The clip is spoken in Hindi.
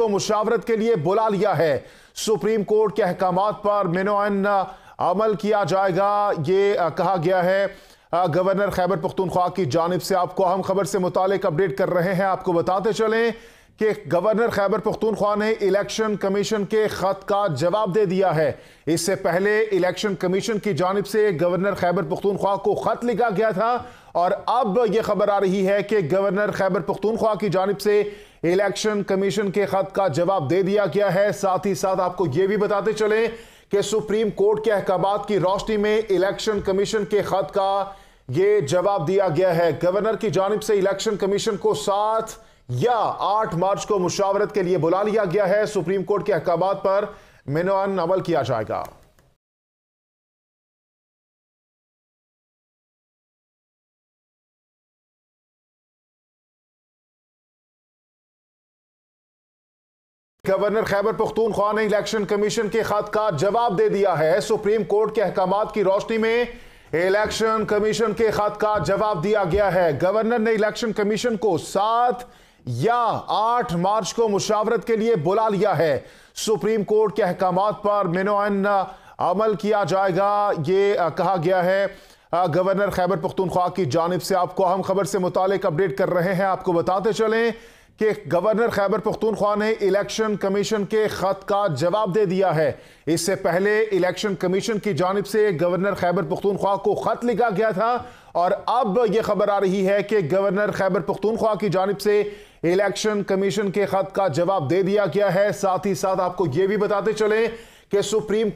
को मुशावरत के लिए बुला लिया है सुप्रीम कोर्ट के अहकाम पर मिनोन अमल किया जाएगा ये कहा गया है गवर्नर खैबर पख्तूनख्वा की जानब से आपको अहम खबर से मुतक अपडेट कर रहे हैं आपको बताते चलें कि गवर्नर खैबर पख्तूनख्वा ने इलेक्शन कमीशन के खत का जवाब दे दिया है इससे पहले इलेक्शन कमीशन की जानब से गवर्नर खैबर पख्तूनख्वा को खत लिखा गया था और अब यह खबर आ रही है कि गवर्नर खैबर पख्तूनख्वा की जानब से इलेक्शन कमीशन के खत का जवाब दे दिया गया है साथ ही साथ आपको यह भी बताते चले कि सुप्रीम कोर्ट के अहकाम की रोशनी में इलेक्शन कमीशन के खत का यह जवाब दिया गया है गवर्नर की जानब से इलेक्शन कमीशन को सात या आठ मार्च को मुशावरत के लिए बुला लिया गया है सुप्रीम कोर्ट के अहकाम पर मेनोन अमल किया जाएगा गवर्नर खैबर पख्तूनख्वा ने इलेक्शन कमीशन के खत का जवाब दे दिया है सुप्रीम कोर्ट के अहकाम की रोशनी में इलेक्शन कमीशन के खत का जवाब दिया गया है गवर्नर ने इलेक्शन कमीशन को सात या आठ मार्च को मुशावरत के लिए बुला लिया है सुप्रीम कोर्ट के अहकाम पर मेनोन अमल किया जाएगा ये कहा गया है गवर्नर खैबर पख्तूनख्वा की जानब से आपको अहम खबर से मुतल अपडेट कर रहे हैं आपको बताते चलें कि गवर्नर खैबर पख्तूनख्वा ने इलेक्शन कमीशन के खत का जवाब दे दिया है इससे पहले इलेक्शन कमीशन की जानब से गवर्नर खैबर पख्तूनख्वा को खत लिखा गया था और अब यह खबर आ रही है कि गवर्नर खैबर पख्तूनख्वा की जानब से इलेक्शन कमीशन के खत का जवाब दे दिया गया है साथ ही साथ आपको यह भी बताते चले कि सुप्रीम